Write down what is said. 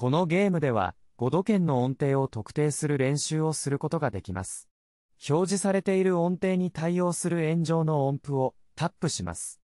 このゲームでは、5度圏の音程を特定する練習をすることができます。表示されている音程に対応する炎上の音符をタップします。